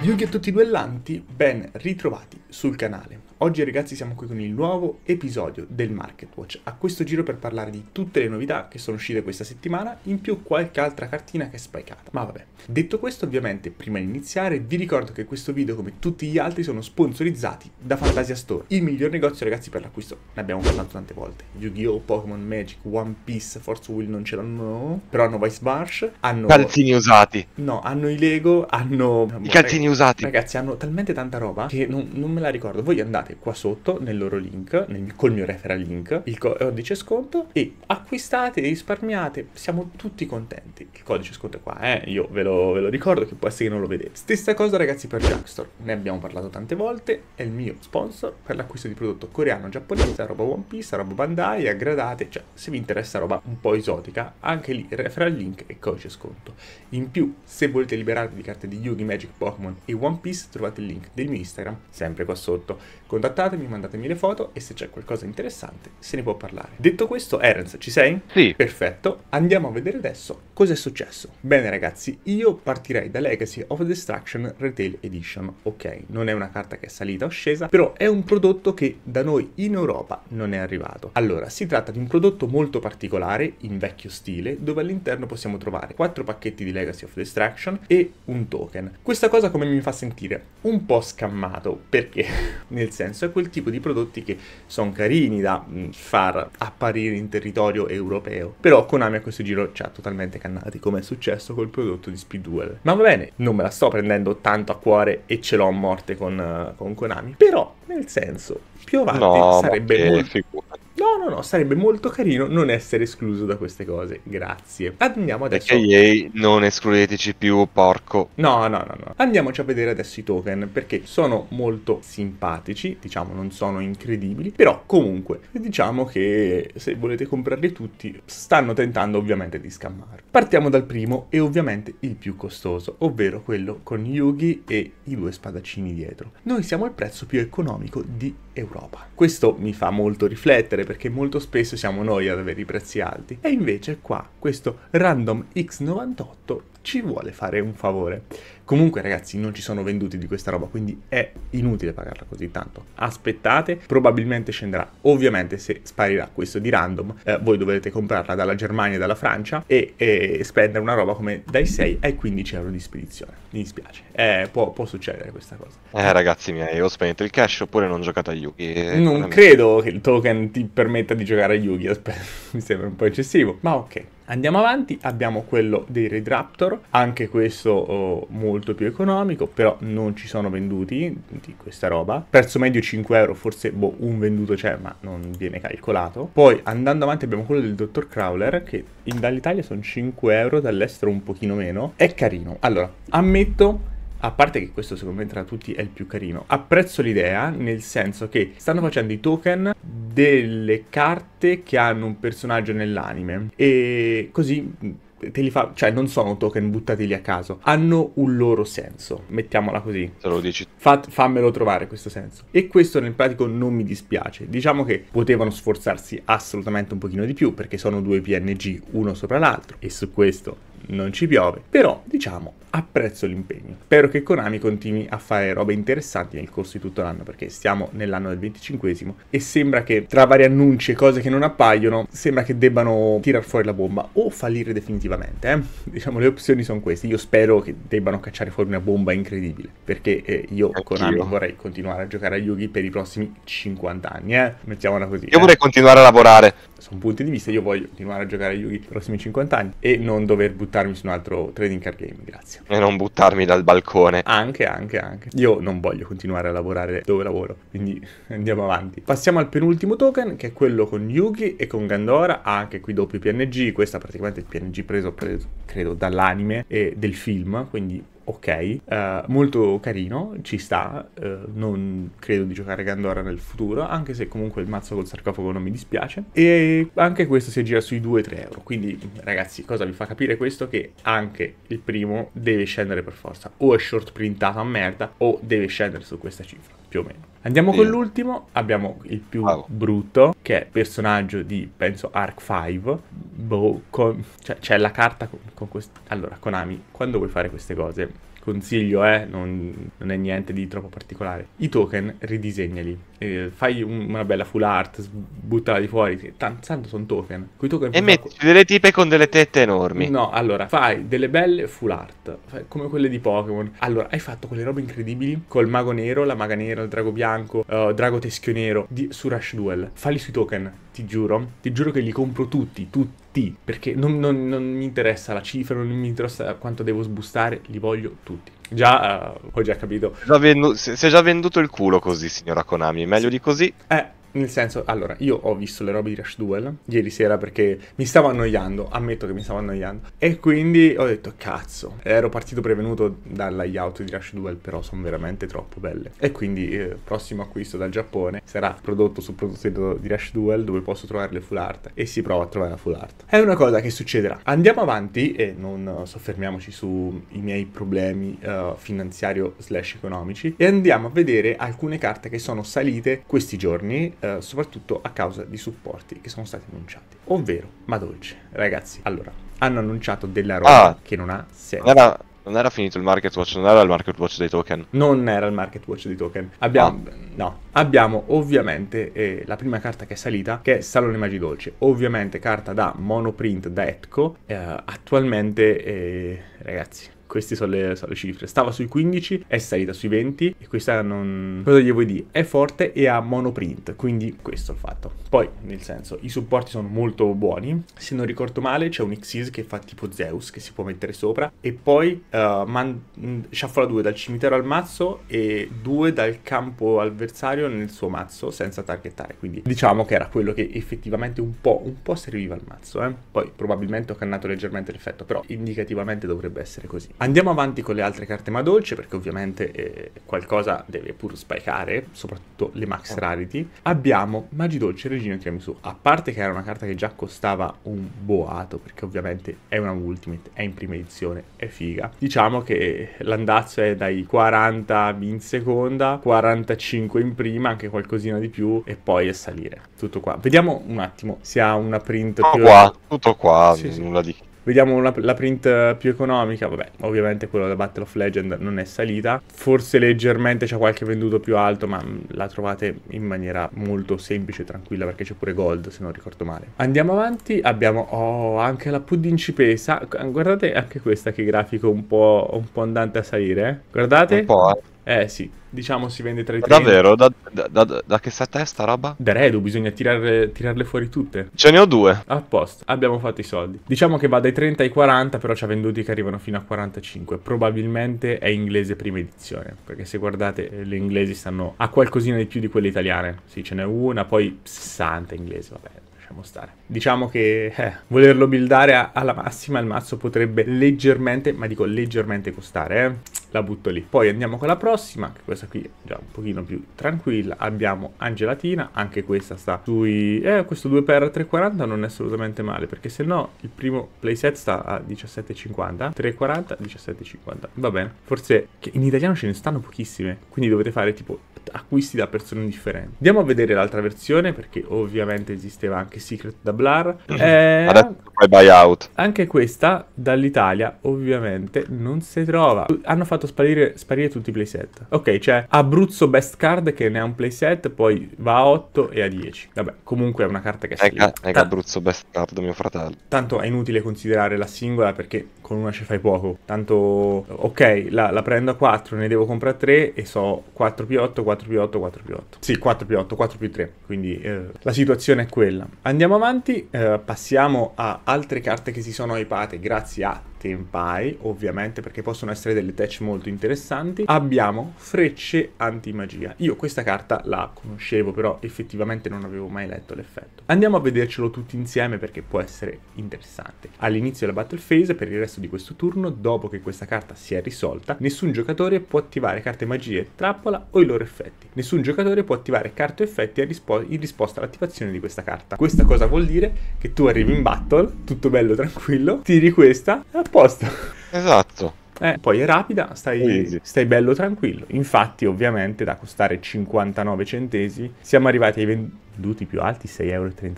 Yu-Gi-Oh! Tutti Duellanti, ben ritrovati sul canale. Oggi ragazzi siamo qui con il nuovo episodio del Market Watch, a questo giro per parlare di tutte le novità che sono uscite questa settimana, in più qualche altra cartina che è spikata, ma vabbè. Detto questo ovviamente, prima di iniziare, vi ricordo che questo video come tutti gli altri sono sponsorizzati da Fantasia Store, il miglior negozio ragazzi per l'acquisto, ne abbiamo parlato tante volte, Yu-Gi-Oh, Pokémon Magic, One Piece, Force Will non ce l'hanno, però hanno Vice Barsh, hanno... Calzini usati! No, hanno i Lego, hanno... I calzini usati! Ragazzi hanno talmente tanta roba che non, non me la ricordo, voi andate cliccate qua sotto nel loro link, nel, col mio referral link, il codice sconto e acquistate, risparmiate, siamo tutti contenti. Il codice sconto è qua, eh, io ve lo, ve lo ricordo che può essere che non lo vedete. Stessa cosa ragazzi per Jackstore, ne abbiamo parlato tante volte, è il mio sponsor per l'acquisto di prodotto coreano, giapponese, roba One Piece, roba Bandai, aggradate, cioè se vi interessa roba un po' esotica, anche lì referral link e codice sconto. In più, se volete liberarvi di carte di Yugi, Magic, Pokémon e One Piece, trovate il link del mio Instagram sempre qua sotto. Contattatemi, mandatemi le foto e se c'è qualcosa di interessante se ne può parlare. Detto questo, Erens, ci sei? Sì. Perfetto, andiamo a vedere adesso cos'è successo. Bene ragazzi, io partirei da Legacy of Destruction Retail Edition. Ok, non è una carta che è salita o scesa, però è un prodotto che da noi in Europa non è arrivato. Allora, si tratta di un prodotto molto particolare, in vecchio stile, dove all'interno possiamo trovare quattro pacchetti di Legacy of Destruction e un token. Questa cosa come mi fa sentire? Un po' scammato, perché nel senso è quel tipo di prodotti che sono carini da far apparire in territorio europeo. Però Konami a questo giro ci ha totalmente cannati, come è successo col prodotto di Speed Duel. Ma va bene, non me la sto prendendo tanto a cuore e ce l'ho a morte con, eh, con Konami, però nel senso, più avanti no, sarebbe molto... Figurati. No, no, no, sarebbe molto carino non essere escluso da queste cose. Grazie. Andiamo adesso. Perché non escludeteci più, porco. No, no, no, no. Andiamoci a vedere adesso i token perché sono molto simpatici, diciamo, non sono incredibili, però comunque diciamo che se volete comprarli tutti stanno tentando ovviamente di scammare. Partiamo dal primo e ovviamente il più costoso, ovvero quello con Yugi e i due spadaccini dietro. Noi siamo al prezzo più economico di Europa. Questo mi fa molto riflettere perché molto spesso siamo noi ad avere i prezzi alti e invece qua questo Random X98 ci vuole fare un favore. Comunque ragazzi non ci sono venduti di questa roba, quindi è inutile pagarla così tanto. Aspettate, probabilmente scenderà. Ovviamente se sparirà questo di random, eh, voi dovrete comprarla dalla Germania e dalla Francia e, e, spendere una roba come dai 6 ai 15 euro di spedizione. Mi dispiace, eh, può, può, succedere questa cosa. Eh ragazzi miei, ho spento il cash oppure non giocate a Yugi. E... Eh, non veramente... credo che il token ti permetta di giocare a Yugi, mi sembra un po' eccessivo, ma ok. Andiamo avanti, abbiamo quello dei Red Raptor, anche questo oh, molto molto più economico, però non ci sono venduti di questa roba. Prezzo medio 5 euro, forse boh, un venduto c'è, ma non viene calcolato. Poi andando avanti abbiamo quello del dottor Crowler, che dall'Italia sono 5 euro, dall'estero un pochino meno. È carino. Allora, ammetto a parte che questo secondo me tra tutti è il più carino, apprezzo l'idea nel senso che stanno facendo i token delle carte che hanno un personaggio nell'anime e così te li fa, cioè non sono token buttati lì a caso, hanno un loro senso, mettiamola così. Se lo dici. Fat, fammelo trovare questo senso. E questo nel pratico non mi dispiace, diciamo che potevano sforzarsi assolutamente un pochino di più perché sono due PNG uno sopra l'altro e su questo non ci piove, però diciamo apprezzo l'impegno. Spero che Konami continui a fare robe interessanti nel corso di tutto l'anno perché siamo nell'anno del 25 e sembra che tra vari annunci e cose che non appaiono sembra che debbano tirar fuori la bomba o fallire definitivamente. Eh? Diciamo le opzioni sono queste. Io spero che debbano cacciare fuori una bomba incredibile perché eh, io Anch'io. Konami vorrei continuare a giocare a Yugi per i prossimi 50 anni. Eh? Mettiamola così. Io eh. vorrei continuare a lavorare. Sono punti di vista, io voglio continuare a giocare a Yugi per i prossimi 50 anni e non dover buttare buttarmi su un altro trading card game, grazie. E non buttarmi dal balcone. Anche, anche, anche. Io non voglio continuare a lavorare dove lavoro, quindi andiamo avanti. Passiamo al penultimo token, che è quello con Yugi e con Gandora, ah, anche qui doppio PNG, questa praticamente è il PNG preso, preso credo, dall'anime e del film, quindi ok, uh, molto carino, ci sta, uh, non credo di giocare Gandora nel futuro, anche se comunque il mazzo col sarcofago non mi dispiace, e anche questo si aggira sui 2-3 euro, quindi ragazzi cosa vi fa capire questo? Che anche il primo deve scendere per forza, o è short printato a merda, o deve scendere su questa cifra, più o meno. Andiamo sì. con l'ultimo, abbiamo il più wow. brutto, che è personaggio di, penso, Arc 5. Boh, con... cioè, c'è la carta con, con questo... Allora, Konami, quando vuoi fare queste cose, Consiglio, eh, non, non, è niente di troppo particolare. I token ridisegnali, eh, fai un, una bella full art, buttala di fuori, tanto, sono token. token e metti fuori. delle tipe con delle tette enormi. No, allora, fai delle belle full art, come quelle di Pokémon. Allora, hai fatto quelle robe incredibili col mago nero, la maga nera, il drago bianco, uh, drago teschio nero di, su Rush Duel. Falli sui token ti giuro, ti giuro che li compro tutti, tutti, perché non, non, non mi interessa la cifra, non mi interessa quanto devo sbustare, li voglio tutti. Già, uh, ho già capito. si è già venduto il culo così, signora Konami, meglio di così. Eh, nel senso, allora, io ho visto le robe di Rush Duel ieri sera perché mi stavo annoiando, ammetto che mi stavo annoiando. E quindi ho detto, cazzo, ero partito prevenuto dal layout di Rush Duel, però sono veramente troppo belle. E quindi il eh, prossimo acquisto dal Giappone sarà prodotto sul prodotto di Rush Duel dove posso trovare le full art e si prova a trovare la full art. È una cosa che succederà. Andiamo avanti e non soffermiamoci sui miei problemi uh, finanziario slash economici e andiamo a vedere alcune carte che sono salite questi giorni eh, soprattutto a causa di supporti che sono stati annunciati. Ovvero, ma dolce, ragazzi, allora, hanno annunciato della roba ah, che non ha senso. Era, non era finito il market watch, non era il market watch dei token. Non era il market watch dei token. Abbiamo, ah. no, abbiamo ovviamente eh, la prima carta che è salita, che è Salone Magi Dolce. Ovviamente carta da monoprint da Etco. Eh, attualmente, eh, ragazzi, queste sono le, sono le, cifre. Stava sui 15, è salita sui 20 e questa non... Cosa gli vuoi dire? È forte e ha monoprint, quindi questo è il fatto. Poi, nel senso, i supporti sono molto buoni. Se non ricordo male c'è un Xyz che fa tipo Zeus, che si può mettere sopra. E poi uh, man... sciaffola 2 dal cimitero al mazzo e 2 dal campo avversario nel suo mazzo senza targettare. Quindi diciamo che era quello che effettivamente un po', un po serviva al mazzo. Eh? Poi probabilmente ho cannato leggermente l'effetto, però indicativamente dovrebbe essere così. Andiamo avanti con le altre carte ma dolce perché ovviamente eh, qualcosa deve pur spicare, soprattutto le max certo. rarity. Abbiamo Magi Dolce Regina Tiramisù, a parte che era una carta che già costava un boato perché ovviamente è una ultimate, è in prima edizione, è figa. Diciamo che l'andazzo è dai 40 in seconda, 45 in prima, anche qualcosina di più e poi è salire. Tutto qua. Vediamo un attimo se ha una print tutto più... qua, tutto qua, sì, nulla di Vediamo una, la print più economica, vabbè, ovviamente quella da Battle of Legend non è salita. Forse leggermente c'è qualche venduto più alto, ma mm, la trovate in maniera molto semplice e tranquilla perché c'è pure Gold, se non ricordo male. Andiamo avanti, abbiamo oh, anche la Pudincipesa. Guardate anche questa che grafico un po', un po andante a salire. Eh. Guardate. Un po'. Eh. Eh sì, diciamo si vende tra i 30. Davvero? Da, da, da, da che set è sta roba? Da Redu, bisogna tirarle, tirarle, fuori tutte. Ce ne ho due. A posto, abbiamo fatto i soldi. Diciamo che va dai 30 ai 40, però c'ha venduti che arrivano fino a 45. Probabilmente è inglese prima edizione, perché se guardate eh, le inglesi stanno a qualcosina di più di quelle italiane. Sì, ce n'è una, poi 60 inglese, vabbè lasciamo stare. Diciamo che eh, volerlo buildare alla massima il mazzo potrebbe leggermente, ma dico leggermente costare, eh la butto lì. Poi andiamo con la prossima, che questa qui è già un pochino più tranquilla. Abbiamo Angelatina, anche questa sta sui... Eh, questo 2x340 non è assolutamente male, perché se no il primo playset sta a 17,50, 3,40, 17,50. Va bene, forse in italiano ce ne stanno pochissime, quindi dovete fare tipo acquisti da persone differenti. Andiamo a vedere l'altra versione perché ovviamente esisteva anche Secret da Blar. Mhm. E... Eh, Adesso poi buyout. Anche questa dall'Italia ovviamente non si trova. Hanno fatto sparire, sparire tutti i playset. Ok, c'è cioè Abruzzo Best Card che ne ha un playset, poi va a 8 e a 10. Vabbè, comunque è una carta che è ca- è T- Abruzzo Best Card, mio fratello. Tanto è inutile considerare la singola perché con una ci fai poco. Tanto, ok, la, la prendo a 4, ne devo comprare 3 e so 4 più 8 4 più 8, 4 più 8. Sì, 4 più 8, 4 più 3. Quindi eh, la situazione è quella. Andiamo avanti, eh, passiamo a altre carte che si sono ipate grazie a Tenpai, ovviamente perché possono essere delle touch molto interessanti. Abbiamo Frecce Antimagia. Io questa carta la conoscevo, però effettivamente non avevo mai letto l'effetto. Andiamo a vedercelo tutti insieme perché può essere interessante. All'inizio della battle phase, per il resto di questo turno, dopo che questa carta si è risolta, nessun giocatore può attivare carte magie, trappola o i loro effetti. Nessun giocatore può attivare carte o effetti in risposta all'attivazione di questa carta. Questa cosa vuol dire che tu arrivi in battle, tutto bello tranquillo, tiri questa, E posto. Esatto. Eh, poi è rapida, stai, stai, bello tranquillo. Infatti, ovviamente, da costare 59 centesimi, siamo arrivati ai venduti più alti 6,32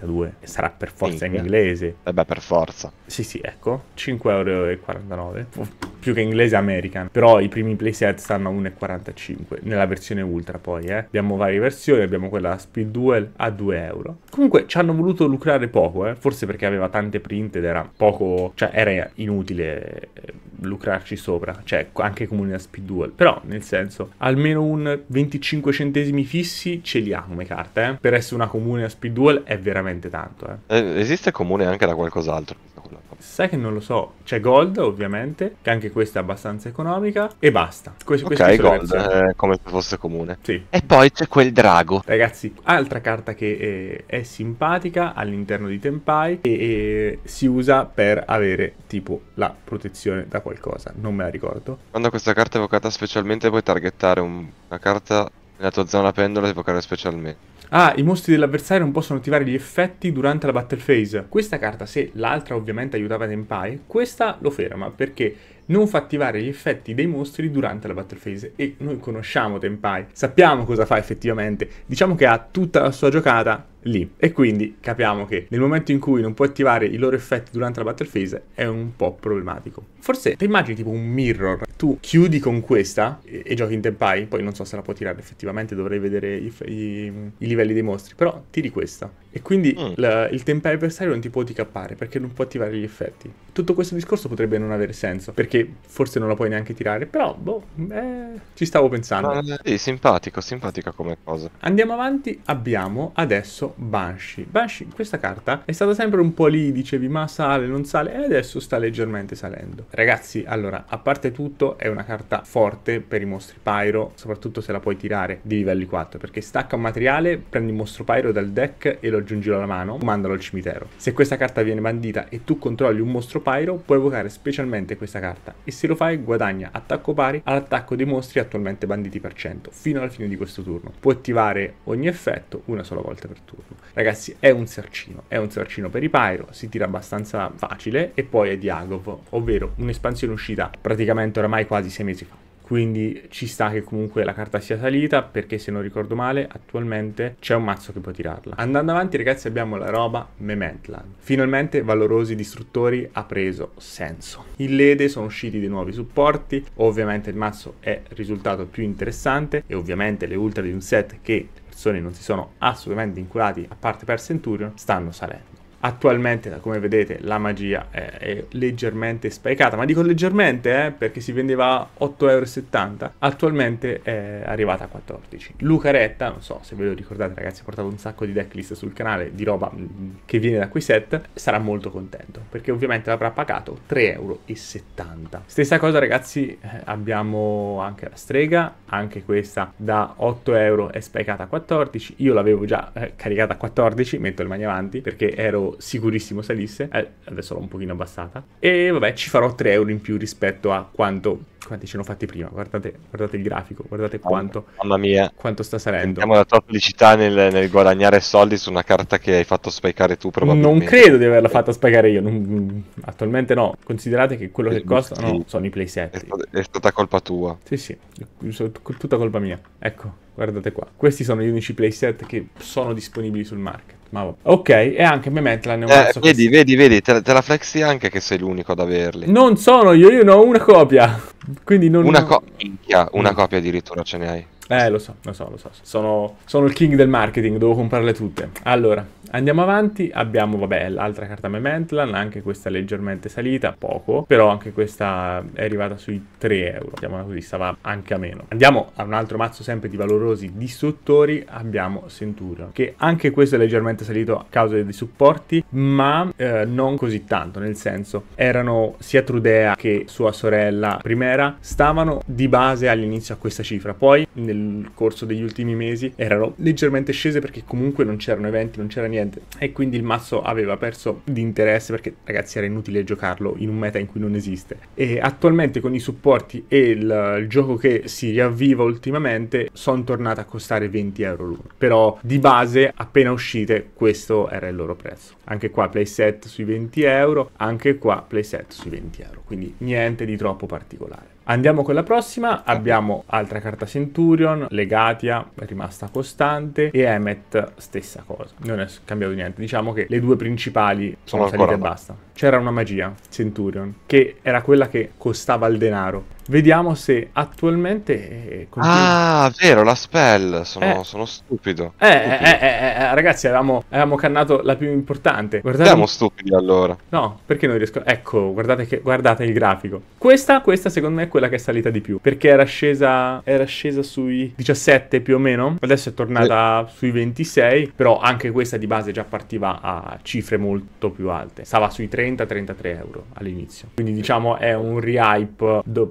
euro. E Sarà per forza Minchia. in inglese. Eh beh, per forza. Sì, sì, ecco, 5,49 euro più che inglese American, però i primi playset stanno a 1,45 nella versione ultra poi, eh. Abbiamo varie versioni, abbiamo quella Speed Duel a 2 euro. Comunque ci hanno voluto lucrare poco, eh, forse perché aveva tante print ed era poco, cioè era inutile eh, lucrarci sopra, cioè anche come una Speed Duel, però nel senso almeno un 25 centesimi fissi ce li ha come carta, eh. Per essere una comune a Speed Duel è veramente tanto, eh. eh. Esiste comune anche da qualcos'altro? Sai che non lo so. C'è Gold, ovviamente, che anche questa è abbastanza economica. E basta. Questo, ok, Gold, eh, come se fosse comune. Sì. E poi c'è quel drago. Ragazzi, altra carta che è, eh, è simpatica all'interno di Tempai e, e, si usa per avere tipo la protezione da qualcosa. Non me la ricordo. Quando questa carta è evocata specialmente puoi targettare un, una carta nella tua zona pendola e evocare specialmente. Ah, i mostri dell'avversario non possono attivare gli effetti durante la battle phase. Questa carta, se l'altra ovviamente aiutava Tenpai, questa lo ferma perché non fa attivare gli effetti dei mostri durante la battle phase e noi conosciamo Tempai, sappiamo cosa fa effettivamente, diciamo che ha tutta la sua giocata lì e quindi capiamo che nel momento in cui non può attivare i loro effetti durante la battle phase è un po' problematico. Forse ti immagini tipo un mirror, tu chiudi con questa e, e, giochi in Tempai, poi non so se la può tirare effettivamente, dovrei vedere i, i, i livelli dei mostri, però tiri questa e quindi mm. la, il tempo avversario non ti può ticappare perché non può attivare gli effetti. Tutto questo discorso potrebbe non avere senso perché forse non la puoi neanche tirare, però boh, beh, ci stavo pensando. Ma, sì, simpatico, simpatica come cosa. Andiamo avanti, abbiamo adesso Banshee. Banshee, questa carta è stata sempre un po' lì, dicevi ma sale, non sale, e adesso sta leggermente salendo. Ragazzi, allora, a parte tutto è una carta forte per i mostri pyro, soprattutto se la puoi tirare di livelli 4, perché stacca un materiale, prendi il mostro pyro dal deck e lo aggiungilo alla mano, mandalo al cimitero. Se questa carta viene bandita e tu controlli un mostro pyro, puoi evocare specialmente questa carta e se lo fai guadagna attacco pari all'attacco dei mostri attualmente banditi per 100 fino alla fine di questo turno. Puoi attivare ogni effetto una sola volta per turno. Ragazzi, è un sercino, è un sercino per i pyro, si tira abbastanza facile e poi è di Agov, ovvero un'espansione uscita praticamente oramai quasi sei mesi fa quindi ci sta che comunque la carta sia salita perché se non ricordo male attualmente c'è un mazzo che può tirarla. Andando avanti ragazzi abbiamo la roba Mementland Finalmente Valorosi Distruttori ha preso senso. In Lede sono usciti dei nuovi supporti, ovviamente il mazzo è risultato più interessante e ovviamente le ultra di un set che le persone non si sono assolutamente inculati a parte per Centurion stanno salendo. Attualmente, come vedete, la magia è, è leggermente spiccata, ma dico leggermente eh, perché si vendeva a 8,70€, attualmente è arrivata a 14. Lucaretta, non so se ve lo ricordate ragazzi, ha portato un sacco di decklist sul canale di roba mm, che viene da quei set, sarà molto contento, perché ovviamente l'avrà pagato 3,70€. Stessa cosa ragazzi, eh, abbiamo anche la strega, anche questa da 8€ è spiccata a 14, io l'avevo già eh, caricata a 14, metto le mani avanti perché ero sicurissimo salisse, eh, adesso l'ho un pochino abbassata. E vabbè, ci farò 3 euro in più rispetto a quanto... Quanti ci hanno fatti prima? Guardate, guardate il grafico, guardate quanto... Mamma mia. Quanto sta salendo. Sentiamo la tua felicità nel, nel, guadagnare soldi su una carta che hai fatto spicare tu probabilmente. Non credo di averla fatta spicare io, non, attualmente no. Considerate che quello che eh, costano sì. sono i playset. È, è stata colpa tua. Sì, sì, tutta colpa mia. Ecco, guardate qua. Questi sono gli unici playset che sono disponibili sul market. Ma vabbè. ok, e anche ovviamente la neomazzo. Eh, vedi, vedi, vedi, te, te la flexi anche che sei l'unico ad averli. Non sono io, io ne ho una copia. Quindi non una, co- minchia, una copia addirittura ce ne hai. Eh, lo so, lo so, lo so. Sono, sono, il king del marketing, devo comprarle tutte. Allora, andiamo avanti. Abbiamo, vabbè, l'altra carta Mementlan, anche questa leggermente salita, poco, però anche questa è arrivata sui 3 euro. Andiamo così, stava anche a meno. Andiamo a un altro mazzo sempre di valorosi distruttori. Abbiamo Centurion, che anche questo è leggermente salito a causa dei supporti, ma eh, non così tanto, nel senso, erano sia Trudea che sua sorella Primera, stavano di base all'inizio a questa cifra. Poi, nel corso degli ultimi mesi erano leggermente scese perché comunque non c'erano eventi, non c'era niente e quindi il mazzo aveva perso di interesse perché ragazzi era inutile giocarlo in un meta in cui non esiste. E attualmente con i supporti e il, il gioco che si riavviva ultimamente sono tornate a costare 20 euro l'uno, però di base appena uscite questo era il loro prezzo. Anche qua playset sui 20 euro, anche qua playset sui 20 euro, quindi niente di troppo particolare. Andiamo con la prossima, abbiamo altra carta Centurion, Legatia è rimasta costante e Emmet stessa cosa, non è cambiato niente, diciamo che le due principali sono, sono salite e basta. C'era una magia, Centurion, che era quella che costava il denaro. Vediamo se attualmente. Eh, continua. Ah, vero, la spell. Sono, eh. sono stupido. Eh, stupido. Eh, eh, eh, ragazzi, avevamo, avevamo, cannato la più importante. Guardate... Siamo stupidi allora. No, perché non riesco. Ecco, guardate, che... guardate il grafico. Questa, questa, secondo me, è quella che è salita di più. Perché era scesa, era scesa sui 17 più o meno. Adesso è tornata sui 26. Però anche questa di base già partiva a cifre molto più alte. Stava sui 30-33 euro all'inizio. Quindi, diciamo, è un re-hype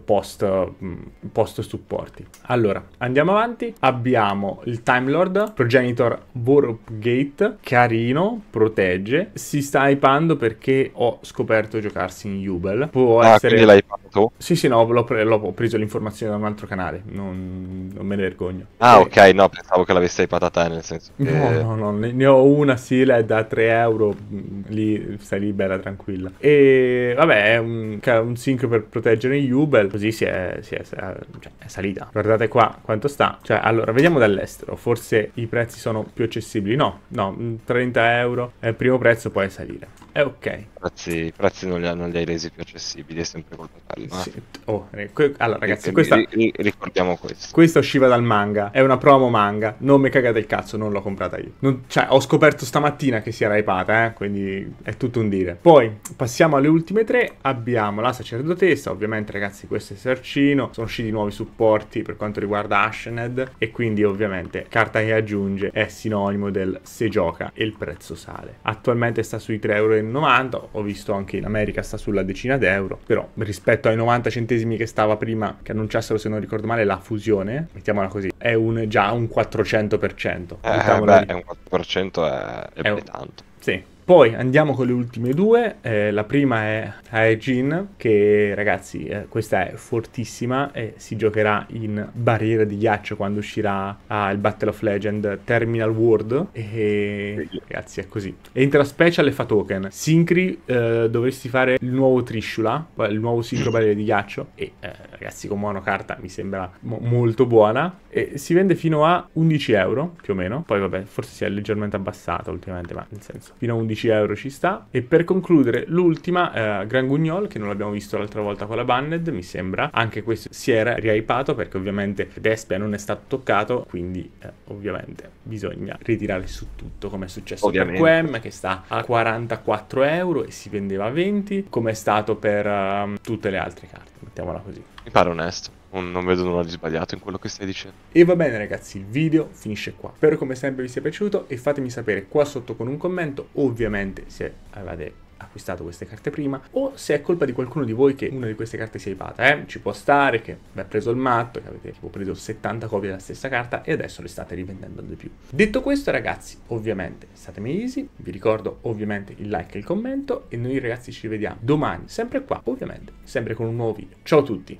post post, mm, post supporti. Allora, andiamo avanti. Abbiamo il Time Lord, progenitor Borgate, carino, protegge. Si sta hypando perché ho scoperto giocarsi in Jubel. Può ah, essere... l'hai fatto? Sì, sì, no, l'ho, pre- l'ho preso l'informazione da un altro canale, non, non me ne vergogno. Ah, eh. ok, no, pensavo che l'avessi hypata te, nel senso che... No, no, no, ne, ho una, sì, è da 3 euro, mm, lì stai libera, tranquilla. E vabbè, è un, un sync per proteggere Jubel, così si è, si è, cioè, è salita. Guardate qua quanto sta. Cioè, allora, vediamo dall'estero. Forse i prezzi sono più accessibili. No, no, 30 mm, euro è il primo prezzo, poi è salire. È ok. Prezzi, I prezzi, non li, non, li hai resi più accessibili, è sempre colpa calma. Sì. Oh, eh, que- allora, ragazzi, questa... ricordiamo questo. Questa usciva dal manga, è una promo manga. Non mi cagate il cazzo, non l'ho comprata io. Non... Cioè, ho scoperto stamattina che si era ipata, eh? quindi è tutto un dire. Poi, passiamo alle ultime tre. Abbiamo la sacerdotessa, ovviamente, ragazzi, è Sarcino, sono usciti nuovi supporti per quanto riguarda Ashened e quindi ovviamente carta che aggiunge è sinonimo del se gioca e il prezzo sale. Attualmente sta sui 3,90€, ho visto anche in America sta sulla decina d'euro, però rispetto ai 90 centesimi che stava prima, che annunciassero se non ricordo male la fusione, mettiamola così, è un, già un 400%. Eh, beh, un 4% è, è, è un... tanto. Sì, poi andiamo con le ultime due, eh, la prima è Aegin, che ragazzi eh, questa è fortissima e si giocherà in barriera di ghiaccio quando uscirà al ah, Battle of Legend Terminal World e ragazzi è così. Entra special e fa token. Sincri eh, dovresti fare il nuovo Trishula, il nuovo sincro barriera di ghiaccio e eh, ragazzi con monocarta mi sembra mo- molto buona e si vende fino a 11 euro più o meno, poi vabbè forse si è leggermente abbassata ultimamente ma nel senso fino a 11 15 euro ci sta. E per concludere, l'ultima, eh, Gran Gugnol, che non l'abbiamo visto l'altra volta con la Banned, mi sembra. Anche questo si era riaipato perché ovviamente Despia non è stato toccato, quindi eh, ovviamente bisogna ritirare su tutto, come è successo ovviamente. per QM, che sta a 44 euro e si vendeva a 20, come è stato per um, tutte le altre carte mettiamola così. Mi pare onesto, non vedo nulla di sbagliato in quello che stai dicendo. E va bene ragazzi, il video finisce qua. Spero come sempre vi sia piaciuto e fatemi sapere qua sotto con un commento, ovviamente se avete acquistato queste carte prima o se è colpa di qualcuno di voi che una di queste carte si è ipata, eh? ci può stare che vi ha preso il matto, che avete tipo preso 70 copie della stessa carta e adesso le state rivendendo di più. Detto questo ragazzi, ovviamente state easy, vi ricordo ovviamente il like e il commento e noi ragazzi ci vediamo domani, sempre qua, ovviamente, sempre con un nuovo video. Ciao a tutti!